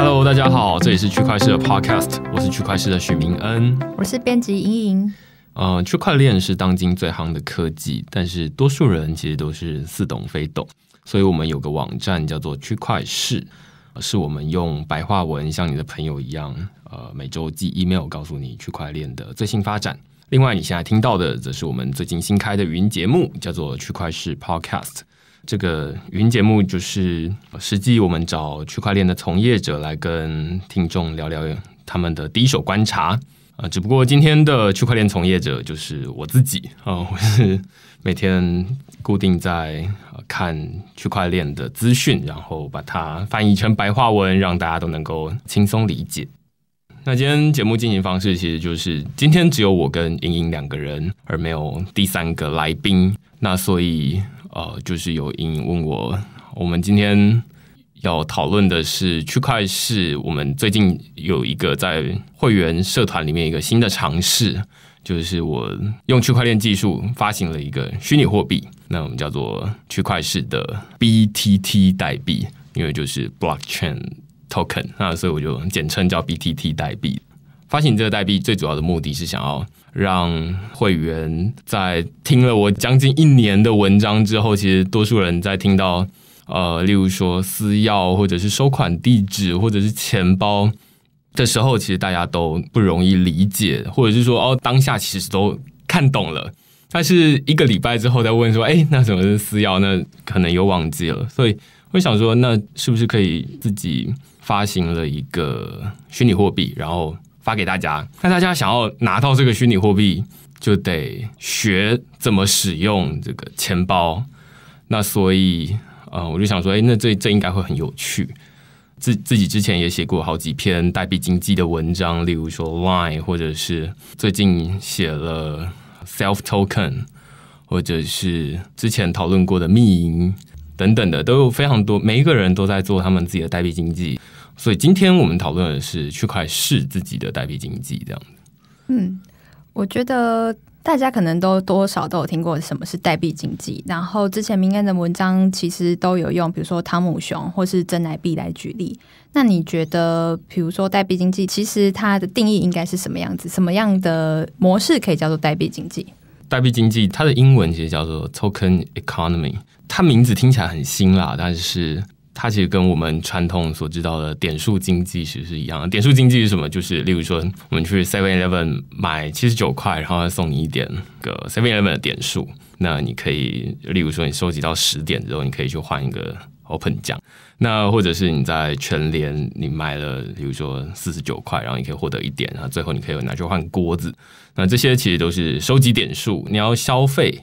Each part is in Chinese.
Hello，大家好，这里是区块链的 Podcast，我是区块链的许明恩，我是编辑莹莹。呃，区块链是当今最夯的科技，但是多数人其实都是似懂非懂，所以我们有个网站叫做区块链，是我们用白话文像你的朋友一样，呃，每周寄 email 告诉你区块链的最新发展。另外，你现在听到的则是我们最近新开的语音节目，叫做区块链 Podcast。这个云节目就是实际，我们找区块链的从业者来跟听众聊聊他们的第一手观察啊。只不过今天的区块链从业者就是我自己啊，我是每天固定在看区块链的资讯，然后把它翻译成白话文，让大家都能够轻松理解。那今天节目进行方式其实就是今天只有我跟莹莹两个人，而没有第三个来宾。那所以。呃，就是有隐隐问我，我们今天要讨论的是区块是我们最近有一个在会员社团里面一个新的尝试，就是我用区块链技术发行了一个虚拟货币，那我们叫做区块式的 BTT 代币，因为就是 Blockchain Token 那所以我就简称叫 BTT 代币。发行这个代币最主要的目的是想要。让会员在听了我将近一年的文章之后，其实多数人在听到呃，例如说私钥或者是收款地址或者是钱包的时候，其实大家都不容易理解，或者是说哦，当下其实都看懂了，但是一个礼拜之后再问说，哎，那什么是私钥那可能又忘记了，所以会想说，那是不是可以自己发行了一个虚拟货币，然后？发给大家。那大家想要拿到这个虚拟货币，就得学怎么使用这个钱包。那所以啊，我就想说，哎，那这这应该会很有趣。自自己之前也写过好几篇代币经济的文章，例如说 Line，或者是最近写了 Self Token，或者是之前讨论过的密银等等的，都有非常多。每一个人都在做他们自己的代币经济。所以今天我们讨论的是区块市自己的代币经济这样子。嗯，我觉得大家可能都多少都有听过什么是代币经济。然后之前明安的文章其实都有用，比如说汤姆熊或是真奶币来举例。那你觉得，比如说代币经济，其实它的定义应该是什么样子？什么样的模式可以叫做代币经济？代币经济它的英文其实叫做 token economy，它名字听起来很新啦，但是。它其实跟我们传统所知道的点数经济其实是一样的。点数经济是什么？就是例如说，我们去 Seven Eleven 买七十九块，然后送你一点个 Seven Eleven 的点数。那你可以，例如说，你收集到十点之后，你可以去换一个 Open 奖。那或者是你在全联，你卖了，比如说四十九块，然后你可以获得一点，然后最后你可以拿去换锅子。那这些其实都是收集点数。你要消费，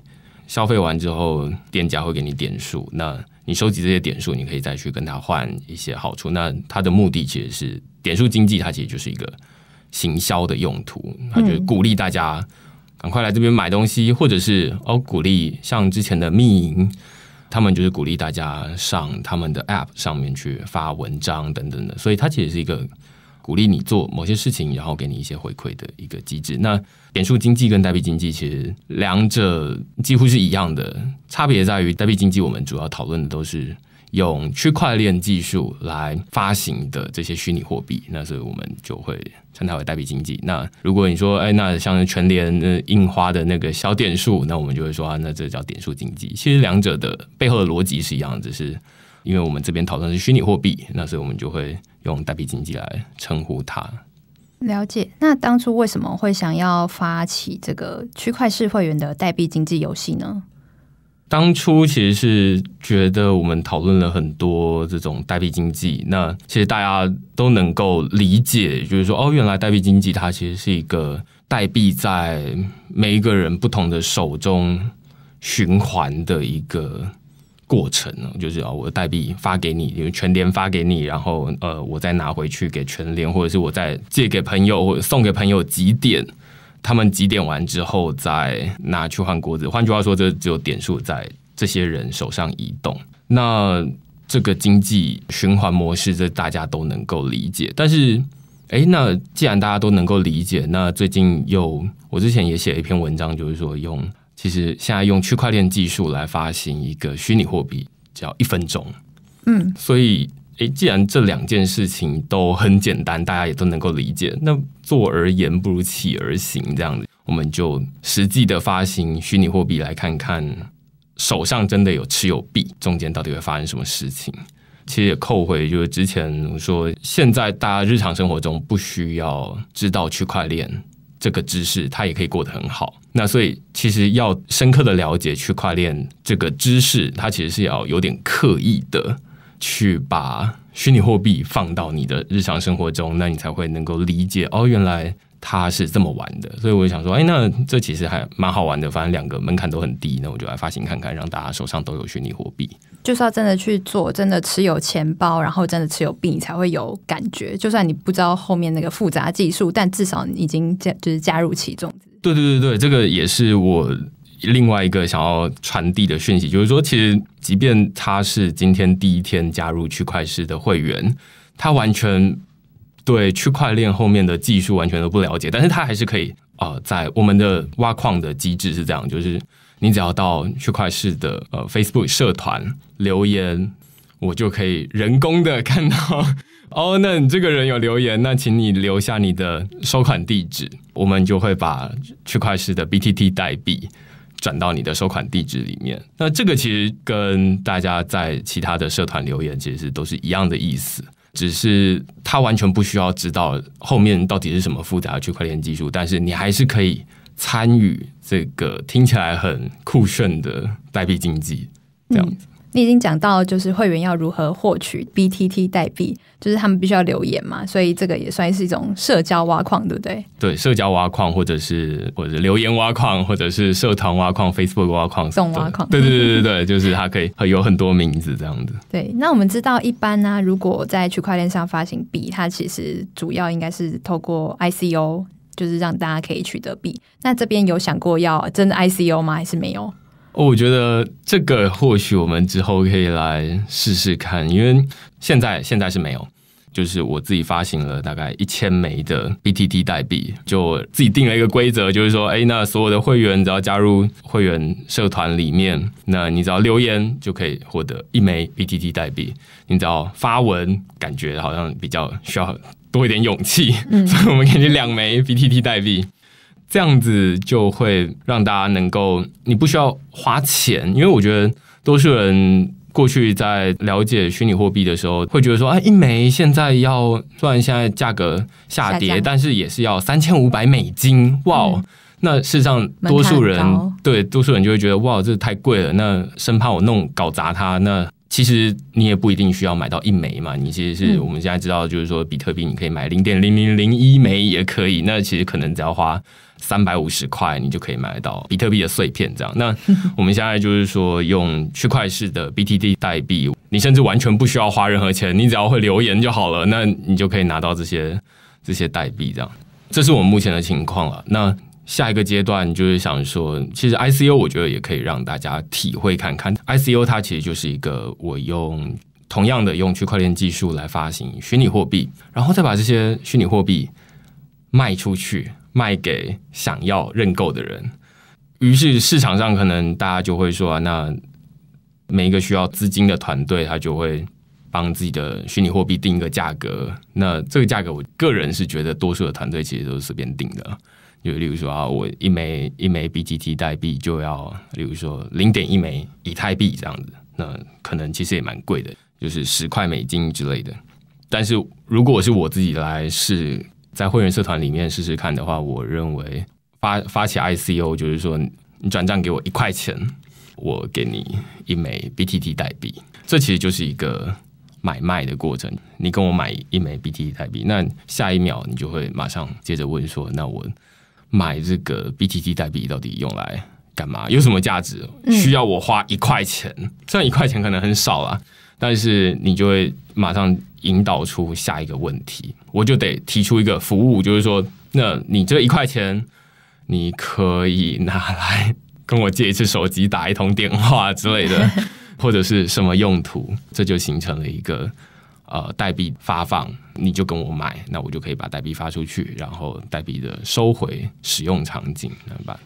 消费完之后，店家会给你点数。那你收集这些点数，你可以再去跟他换一些好处。那他的目的其实是点数经济，它其实就是一个行销的用途，他就鼓励大家赶快来这边买东西，或者是哦鼓励像之前的密营，他们就是鼓励大家上他们的 App 上面去发文章等等的，所以它其实是一个。鼓励你做某些事情，然后给你一些回馈的一个机制。那点数经济跟代币经济其实两者几乎是一样的，差别在于代币经济我们主要讨论的都是用区块链技术来发行的这些虚拟货币，那所以我们就会称它为代币经济。那如果你说，哎，那像全联印花的那个小点数，那我们就会说，啊，那这叫点数经济。其实两者的背后的逻辑是一样的，只是。因为我们这边讨论是虚拟货币，那所以我们就会用代币经济来称呼它。了解。那当初为什么会想要发起这个区块式会员的代币经济游戏呢？当初其实是觉得我们讨论了很多这种代币经济，那其实大家都能够理解，就是说哦，原来代币经济它其实是一个代币在每一个人不同的手中循环的一个。过程呢，就是啊，我代币发给你，为全联发给你，然后呃，我再拿回去给全联，或者是我再借给朋友或者送给朋友几点，他们几点完之后再拿去换锅子。换句话说，这只有点数在这些人手上移动。那这个经济循环模式，这大家都能够理解。但是，哎，那既然大家都能够理解，那最近又我之前也写了一篇文章，就是说用。其实现在用区块链技术来发行一个虚拟货币，只要一分钟。嗯，所以诶，既然这两件事情都很简单，大家也都能够理解，那做而言不如起而行，这样子，我们就实际的发行虚拟货币，来看看手上真的有持有币，中间到底会发生什么事情。其实也扣回就是之前说，现在大家日常生活中不需要知道区块链。这个知识，他也可以过得很好。那所以，其实要深刻的了解区块链这个知识，它其实是要有点刻意的去把虚拟货币放到你的日常生活中，那你才会能够理解哦，原来。他是这么玩的，所以我想说，哎，那这其实还蛮好玩的。反正两个门槛都很低，那我就来发行看看，让大家手上都有虚拟货币。就是要真的去做，真的持有钱包，然后真的持有币，才会有感觉。就算你不知道后面那个复杂技术，但至少你已经加就是加入其中。对对对对，这个也是我另外一个想要传递的讯息，就是说，其实即便他是今天第一天加入区块链式的会员，他完全。对区块链后面的技术完全都不了解，但是他还是可以啊，在我们的挖矿的机制是这样，就是你只要到区块市的呃 Facebook 社团留言，我就可以人工的看到哦，那你这个人有留言，那请你留下你的收款地址，我们就会把区块市的 BTT 代币转到你的收款地址里面。那这个其实跟大家在其他的社团留言其实都是一样的意思。只是他完全不需要知道后面到底是什么复杂的区块链技术，但是你还是可以参与这个听起来很酷炫的代币经济，这样子。你已经讲到，就是会员要如何获取 BTT 代币，就是他们必须要留言嘛，所以这个也算是一种社交挖矿，对不对？对，社交挖矿，或者是或者留言挖矿，或者是社团挖矿，Facebook 挖矿，送挖矿。对对对对对，就是它可以有很多名字这样子。对，那我们知道，一般呢，如果在区块链上发行币，它其实主要应该是透过 ICO，就是让大家可以取得币。那这边有想过要真的 ICO 吗？还是没有？哦，我觉得这个或许我们之后可以来试试看，因为现在现在是没有，就是我自己发行了大概一千枚的 BTT 代币，就自己定了一个规则，就是说，哎，那所有的会员只要加入会员社团里面，那你只要留言就可以获得一枚 BTT 代币，你只要发文，感觉好像比较需要 多一点勇气，嗯，所以我们给你两枚 BTT 代币。这样子就会让大家能够，你不需要花钱，因为我觉得多数人过去在了解虚拟货币的时候，会觉得说，哎，一枚现在要，虽然现在价格下跌，但是也是要三千五百美金，哇，那事实上，多数人对多数人就会觉得，哇，这太贵了，那生怕我弄搞砸它。那其实你也不一定需要买到一枚嘛，你其实是我们现在知道，就是说比特币你可以买零点零零零一枚也可以，那其实可能只要花。三百五十块，你就可以买到比特币的碎片。这样，那 我们现在就是说，用区块式的 B T D 代币，你甚至完全不需要花任何钱，你只要会留言就好了，那你就可以拿到这些这些代币。这样，这是我们目前的情况了。那下一个阶段就是想说，其实 I C U 我觉得也可以让大家体会看看，I C U 它其实就是一个我用同样的用区块链技术来发行虚拟货币，然后再把这些虚拟货币卖出去。卖给想要认购的人，于是市场上可能大家就会说啊，那每一个需要资金的团队，他就会帮自己的虚拟货币定一个价格。那这个价格，我个人是觉得多数的团队其实都是随便定的。就例如说啊，我一枚一枚 BTT 代币就要，例如说零点一枚以太币这样子。那可能其实也蛮贵的，就是十块美金之类的。但是如果是我自己来试在会员社团里面试试看的话，我认为发发起 ICO 就是说，你转账给我一块钱，我给你一枚 BTT 代币，这其实就是一个买卖的过程。你跟我买一枚 BTT 代币，那下一秒你就会马上接着问说，那我买这个 BTT 代币到底用来干嘛？有什么价值？需要我花一块钱？虽然一块钱可能很少啊。但是你就会马上引导出下一个问题，我就得提出一个服务，就是说，那你这一块钱，你可以拿来跟我借一次手机打一通电话之类的，或者是什么用途？这就形成了一个呃代币发放，你就跟我买，那我就可以把代币发出去，然后代币的收回使用场景，那把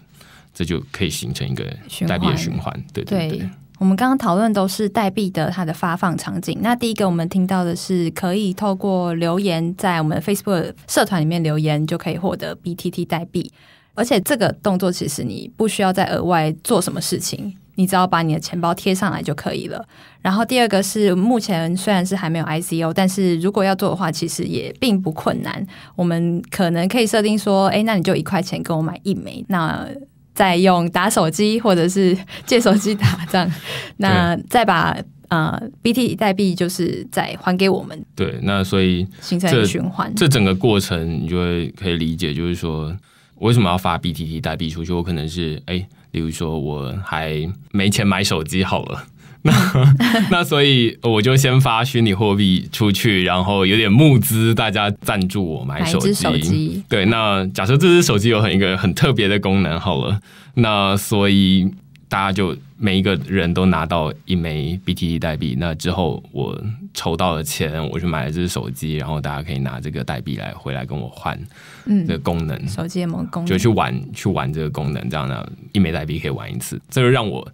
这就可以形成一个代币的循环，对对对。我们刚刚讨论都是代币的它的发放场景。那第一个我们听到的是可以透过留言在我们 Facebook 社团里面留言，就可以获得 BTT 代币。而且这个动作其实你不需要再额外做什么事情，你只要把你的钱包贴上来就可以了。然后第二个是目前虽然是还没有 ICO，但是如果要做的话，其实也并不困难。我们可能可以设定说，哎，那你就一块钱给我买一枚那。再用打手机，或者是借手机打，这样，那再把啊 B T 代币，就是再还给我们。对，那所以形成循环。这整个过程，你就会可以理解，就是说，我为什么要发 B T T 代币出去？我可能是哎，比如说我还没钱买手机，好了。那那所以我就先发虚拟货币出去，然后有点募资，大家赞助我买手机。手机对，那假设这只手机有很一个很特别的功能，好了，那所以大家就每一个人都拿到一枚 B T E 代币。那之后我筹到了钱，我去买了这只手机，然后大家可以拿这个代币来回来跟我换。嗯，个功能手机什么功能？就去玩去玩这个功能，这样的一枚代币可以玩一次，这就让我。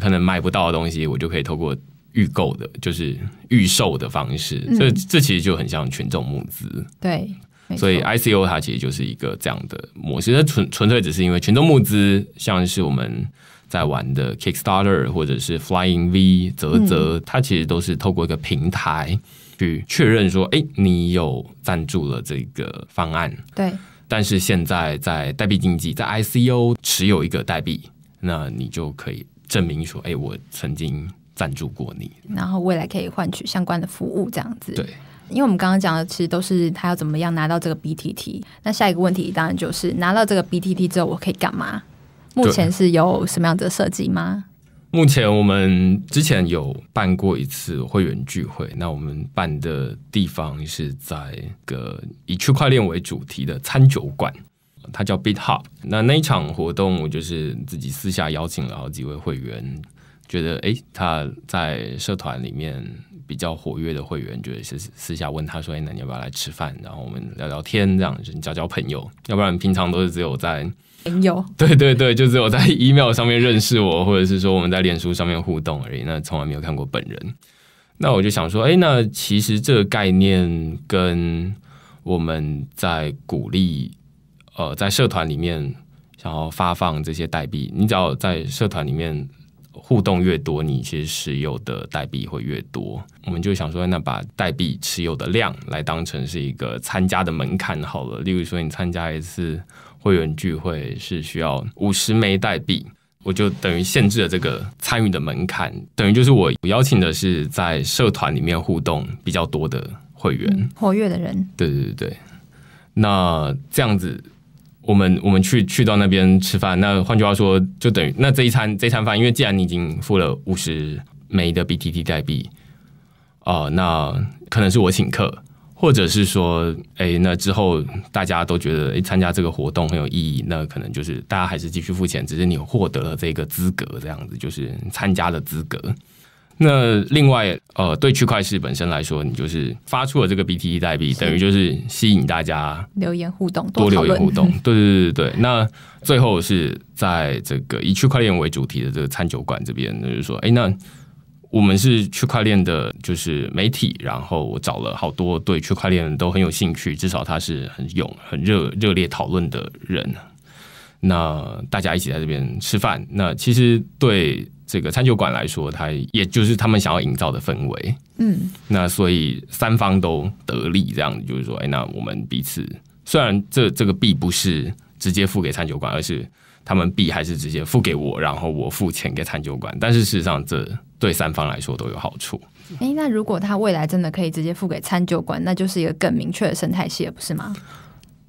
可能买不到的东西，我就可以透过预购的，就是预售的方式。所以这其实就很像群众募资。对，所以 ICO 它其实就是一个这样的模式。那纯纯粹只是因为群众募资，像是我们在玩的 Kickstarter 或者是 Flying V，泽，啧，它其实都是透过一个平台去确认说，哎，你有赞助了这个方案。对。但是现在在代币经济，在 ICO 持有一个代币，那你就可以。证明说，哎，我曾经赞助过你，然后未来可以换取相关的服务，这样子。对，因为我们刚刚讲的，其实都是他要怎么样拿到这个 BTT。那下一个问题，当然就是拿到这个 BTT 之后，我可以干嘛？目前是有什么样的设计吗？目前我们之前有办过一次会员聚会，那我们办的地方是在个以区块链为主题的餐酒馆。他叫 b i t Hub。那那一场活动，我就是自己私下邀请了好几位会员，觉得哎，他在社团里面比较活跃的会员，觉得是私下问他说：“哎，那你要不要来吃饭？然后我们聊聊天，这样就交交朋友。要不然平常都是只有在朋友，对对对，就只有在 email 上面认识我，或者是说我们在脸书上面互动而已。那从来没有看过本人。那我就想说，哎，那其实这个概念跟我们在鼓励。呃，在社团里面，然后发放这些代币。你只要在社团里面互动越多，你其实持有的代币会越多。我们就想说，那把代币持有的量来当成是一个参加的门槛好了。例如说，你参加一次会员聚会是需要五十枚代币，我就等于限制了这个参与的门槛，等于就是我邀请的是在社团里面互动比较多的会员，活跃的人。对对对对，那这样子。我们我们去去到那边吃饭，那换句话说，就等于那这一餐这餐饭，因为既然你已经付了五十枚的 BTT 代币，哦，那可能是我请客，或者是说，哎，那之后大家都觉得哎参加这个活动很有意义，那可能就是大家还是继续付钱，只是你获得了这个资格，这样子就是参加了资格。那另外，呃，对区块链本身来说，你就是发出了这个 B T E 代币，等于就是吸引大家留言互动，多留言互动。对对对对对。那最后是在这个以区块链为主题的这个餐酒馆这边，就是说，哎，那我们是区块链的，就是媒体，然后我找了好多对区块链都很有兴趣，至少他是很勇、很热、热烈讨论的人。那大家一起在这边吃饭，那其实对。这个餐酒馆来说，它也就是他们想要营造的氛围。嗯，那所以三方都得利，这样就是说，哎，那我们彼此虽然这这个币不是直接付给餐酒馆，而是他们币还是直接付给我，然后我付钱给餐酒馆。但是事实上，这对三方来说都有好处。哎，那如果他未来真的可以直接付给餐酒馆，那就是一个更明确的生态系，不是吗？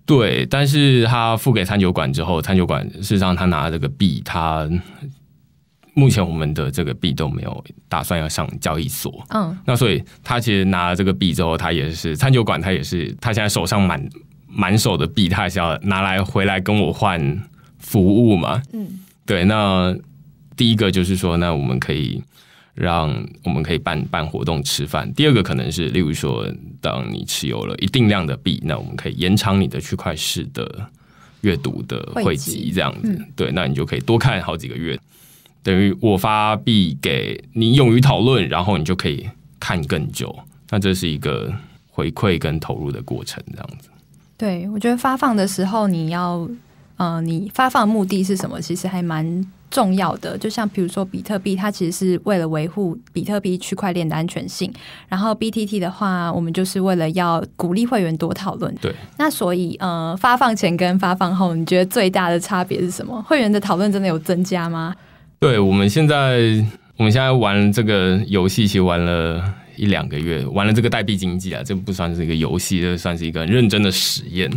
对，但是他付给餐酒馆之后，餐酒馆事实上他拿这个币，他。目前我们的这个币都没有打算要上交易所。嗯，那所以他其实拿了这个币之后，他也是餐酒馆，他也是他现在手上满满手的币，他是要拿来回来跟我换服务嘛。嗯，对。那第一个就是说，那我们可以让我们可以办办活动吃饭。第二个可能是，例如说，当你持有了一定量的币，那我们可以延长你的区块式的阅读的汇集这样子。对，那你就可以多看好几个月。等于我发币给你用于讨论，然后你就可以看更久。那这是一个回馈跟投入的过程，这样子。对，我觉得发放的时候，你要呃，你发放目的是什么？其实还蛮重要的。就像比如说比特币，它其实是为了维护比特币区块链的安全性。然后 BTT 的话，我们就是为了要鼓励会员多讨论。对。那所以呃，发放前跟发放后，你觉得最大的差别是什么？会员的讨论真的有增加吗？对，我们现在我们现在玩这个游戏，其实玩了一两个月，玩了这个代币经济啊，这不算是一个游戏，这算是一个认真的实验。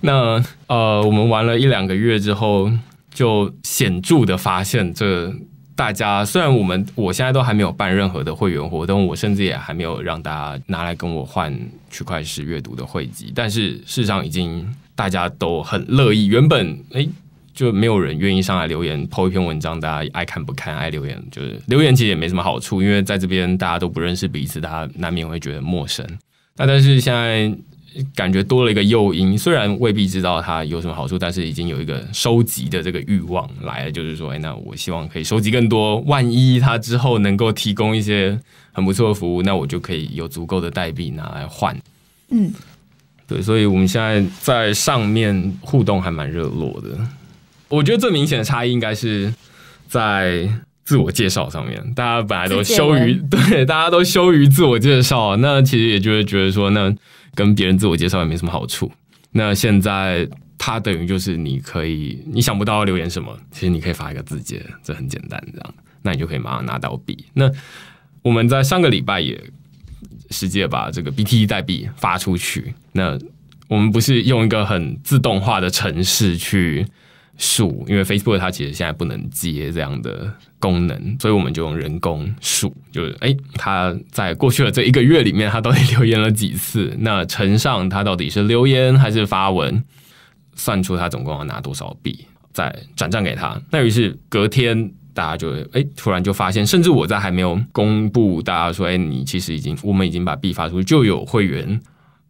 那呃，我们玩了一两个月之后，就显著的发现，这大家虽然我们我现在都还没有办任何的会员活动，我甚至也还没有让大家拿来跟我换区块链阅读的会籍，但是事实上已经大家都很乐意。原本诶。就没有人愿意上来留言，抛一篇文章，大家爱看不看，爱留言，就是留言其实也没什么好处，因为在这边大家都不认识彼此，大家难免会觉得陌生。那但是现在感觉多了一个诱因，虽然未必知道它有什么好处，但是已经有一个收集的这个欲望来了，就是说，哎，那我希望可以收集更多，万一它之后能够提供一些很不错的服务，那我就可以有足够的代币拿来换。嗯，对，所以我们现在在上面互动还蛮热络的。我觉得最明显的差异应该是在自我介绍上面。大家本来都羞于，对，大家都羞于自我介绍，那其实也就是觉得说，那跟别人自我介绍也没什么好处。那现在他等于就是你可以，你想不到要留言什么，其实你可以发一个字节，这很简单，这样，那你就可以马上拿到笔。那我们在上个礼拜也世界把这个 B T 代币发出去。那我们不是用一个很自动化的程式去。数，因为 Facebook 它其实现在不能接这样的功能，所以我们就用人工数，就是哎，他在过去的这一个月里面，他到底 留言了几次？那乘上他到底是留言还是发文，算出他总共要拿多少币再转账给他。那于是隔天大家就哎突然就发现，甚至我在还没有公布，大家说哎，你其实已经我们已经把币发出，就有会员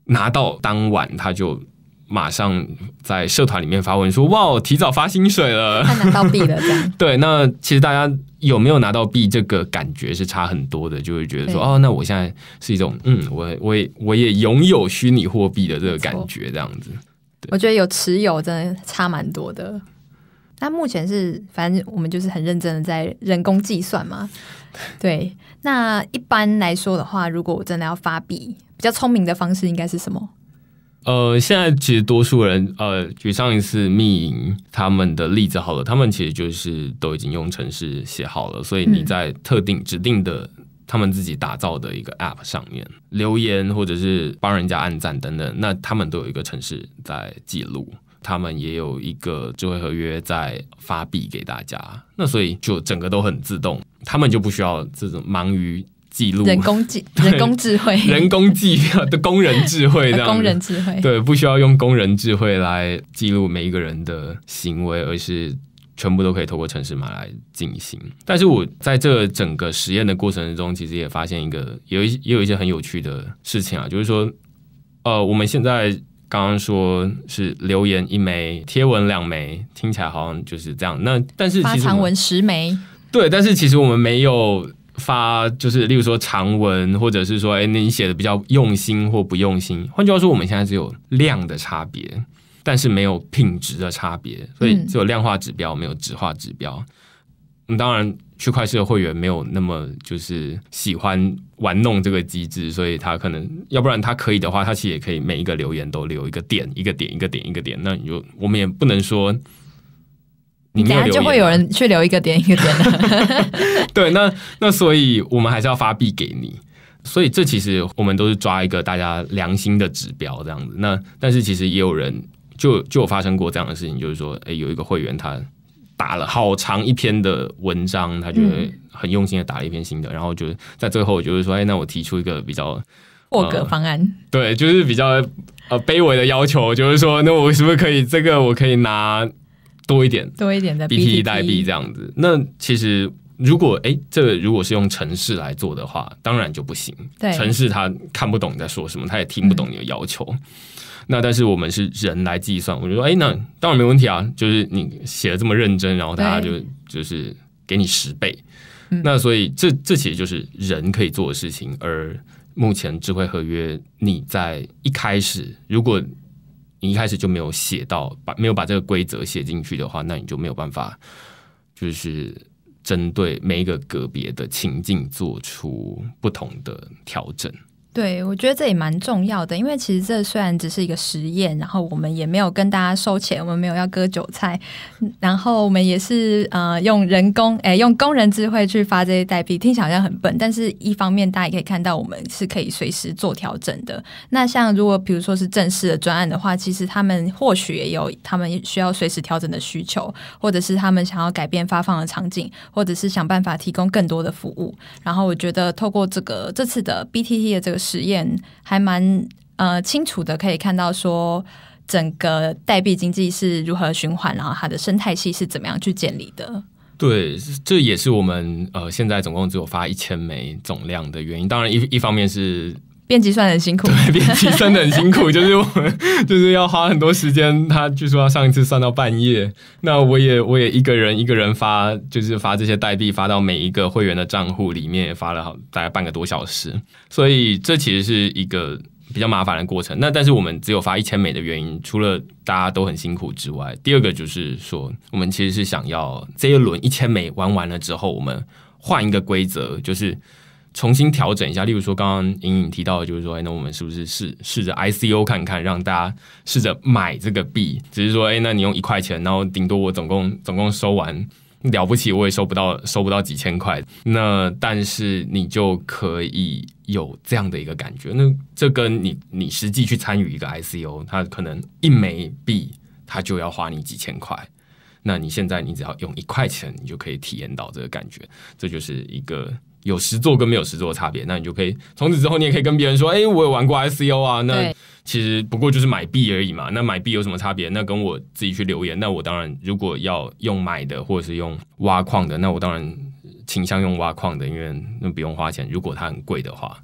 拿到当晚他就。马上在社团里面发文说：“哇，我提早发薪水了，他拿到币了。”这样 对。那其实大家有没有拿到币这个感觉是差很多的，就会觉得说：“哦，那我现在是一种嗯，我我也我也拥有虚拟货币的这个感觉。”这样子，我觉得有持有真的差蛮多的。那目前是反正我们就是很认真的在人工计算嘛。对。那一般来说的话，如果我真的要发币，比较聪明的方式应该是什么？呃，现在其实多数人，呃，举上一次密营他们的例子好了，他们其实就是都已经用程式写好了，所以你在特定指定的他们自己打造的一个 App 上面留言或者是帮人家按赞等等，那他们都有一个程式在记录，他们也有一个智慧合约在发币给大家，那所以就整个都很自动，他们就不需要这种忙于。记录人工智，人工智慧，人工记的工人智慧，这样工人智慧，对，不需要用工人智慧来记录每一个人的行为，而是全部都可以透过城市码来进行。但是我在这整个实验的过程中，其实也发现一个有一也有一些很有趣的事情啊，就是说，呃，我们现在刚刚说是留言一枚，贴文两枚，听起来好像就是这样。那但是发长文十枚，对，但是其实我们没有。发就是，例如说长文，或者是说，哎，你写的比较用心或不用心。换句话说，我们现在只有量的差别，但是没有品质的差别，所以只有量化指标，没有质化指标。当然，去快社的会员没有那么就是喜欢玩弄这个机制，所以他可能，要不然他可以的话，他其实也可以每一个留言都留一个点，一个点，一个点，一个点。那你就，我们也不能说。你就会有人去留一个点一个点，对，那那所以我们还是要发币给你，所以这其实我们都是抓一个大家良心的指标这样子。那但是其实也有人就就发生过这样的事情，就是说，哎，有一个会员他打了好长一篇的文章，他觉得很用心的打了一篇新的，然后就在最后就是说，哎，那我提出一个比较破格方案，对，就是比较呃卑微的要求，就是说，那我是不是可以这个我可以拿？多一点，多一点的 B T 一代币这样子。那其实如果哎，这如果是用城市来做的话，当然就不行。对，城市他看不懂你在说什么，他也听不懂你的要求。那但是我们是人来计算，我就说哎，那当然没问题啊。就是你写的这么认真，然后大家就就是给你十倍。那所以这这其实就是人可以做的事情，而目前智慧合约你在一开始如果。你一开始就没有写到把没有把这个规则写进去的话，那你就没有办法，就是针对每一个个别的情境做出不同的调整。对，我觉得这也蛮重要的，因为其实这虽然只是一个实验，然后我们也没有跟大家收钱，我们没有要割韭菜，然后我们也是呃用人工，哎用工人智慧去发这些代币，听起来好像很笨，但是一方面大家也可以看到我们是可以随时做调整的。那像如果比如说是正式的专案的话，其实他们或许也有他们需要随时调整的需求，或者是他们想要改变发放的场景，或者是想办法提供更多的服务。然后我觉得透过这个这次的 BTT 的这个。实验还蛮呃清楚的，可以看到说整个代币经济是如何循环，然后它的生态系是怎么样去建立的。对，这也是我们呃现在总共只有发一千枚总量的原因。当然，一一方面是。编辑算很辛苦，对，编辑算很辛苦，就是我们就是要花很多时间。他据说他上一次算到半夜，那我也我也一个人一个人发，就是发这些代币发到每一个会员的账户里面，也发了好大概半个多小时。所以这其实是一个比较麻烦的过程。那但是我们只有发一千美，的原因除了大家都很辛苦之外，第二个就是说，我们其实是想要这一轮一千美玩完了之后，我们换一个规则，就是。重新调整一下，例如说，刚刚隐隐提到，就是说，哎，那我们是不是试试着 ICO 看看，让大家试着买这个币？只是说，哎，那你用一块钱，然后顶多我总共总共收完了不起，我也收不到收不到几千块。那但是你就可以有这样的一个感觉。那这跟你你实际去参与一个 ICO，它可能一枚币它就要花你几千块。那你现在你只要用一块钱，你就可以体验到这个感觉。这就是一个。有实作跟没有实作的差别，那你就可以从此之后，你也可以跟别人说：“哎，我有玩过 ICO 啊。”那其实不过就是买币而已嘛。那买币有什么差别？那跟我自己去留言。那我当然如果要用买的，或者是用挖矿的，那我当然倾向用挖矿的，因为那不用花钱。如果它很贵的话，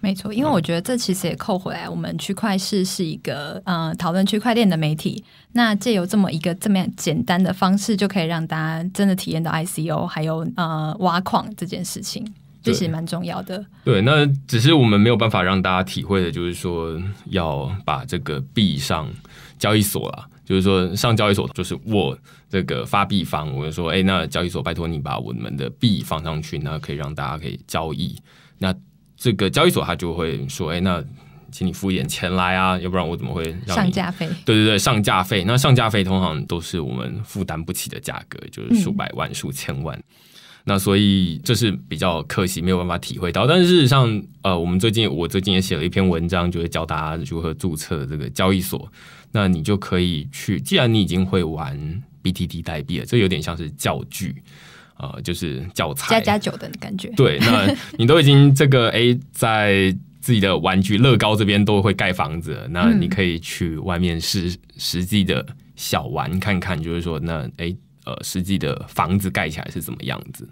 没错，因为我觉得这其实也扣回来，我们区块市是一个呃讨论区块链的媒体。那借由这么一个这么简单的方式，就可以让大家真的体验到 ICO 还有呃挖矿这件事情。这是蛮重要的。对，那只是我们没有办法让大家体会的，就是说要把这个币上交易所了。就是说上交易所，就是我这个发币方，我就说，哎，那交易所，拜托你把我们的币放上去，那可以让大家可以交易。那这个交易所，他就会说，哎，那请你付一点钱来啊，要不然我怎么会上架费？对对对，上架费，那上架费通常都是我们负担不起的价格，就是数百万、数千万。那所以这是比较可惜，没有办法体会到。但是事实上，呃，我们最近我最近也写了一篇文章，就是教大家如何注册这个交易所。那你就可以去，既然你已经会玩 BTT 代币了，这有点像是教具，呃，就是教材加加九的感觉。对，那你都已经这个哎，在自己的玩具乐高这边都会盖房子，那你可以去外面试实际的小玩看看，就是说那哎。呃，实际的房子盖起来是怎么样子？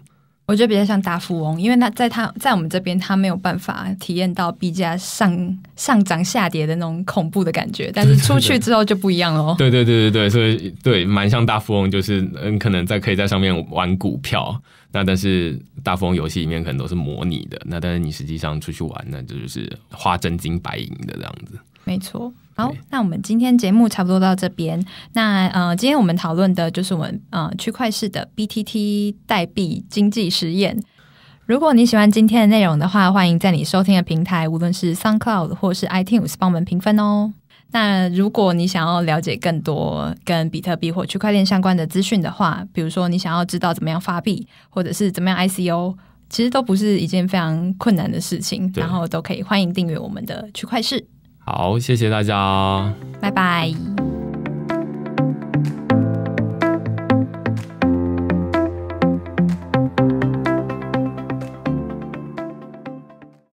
我觉得比较像大富翁，因为那在他在我们这边他没有办法体验到 B 加上上涨下跌的那种恐怖的感觉，但是出去之后就不一样了。对对对对对，所以对蛮像大富翁，就是嗯，可能在可以在上面玩股票，那但是大富翁游戏里面可能都是模拟的，那但是你实际上出去玩，那就是花真金白银的这样子。没错，好，那我们今天节目差不多到这边。那呃，今天我们讨论的就是我们呃区块市的 BTT 代币经济实验。如果你喜欢今天的内容的话，欢迎在你收听的平台，无论是 SoundCloud 或是 iTunes，帮我们评分哦。那如果你想要了解更多跟比特币或区块链相关的资讯的话，比如说你想要知道怎么样发币，或者是怎么样 ICO，其实都不是一件非常困难的事情，然后都可以欢迎订阅我们的区块链。好，谢谢大家，拜拜。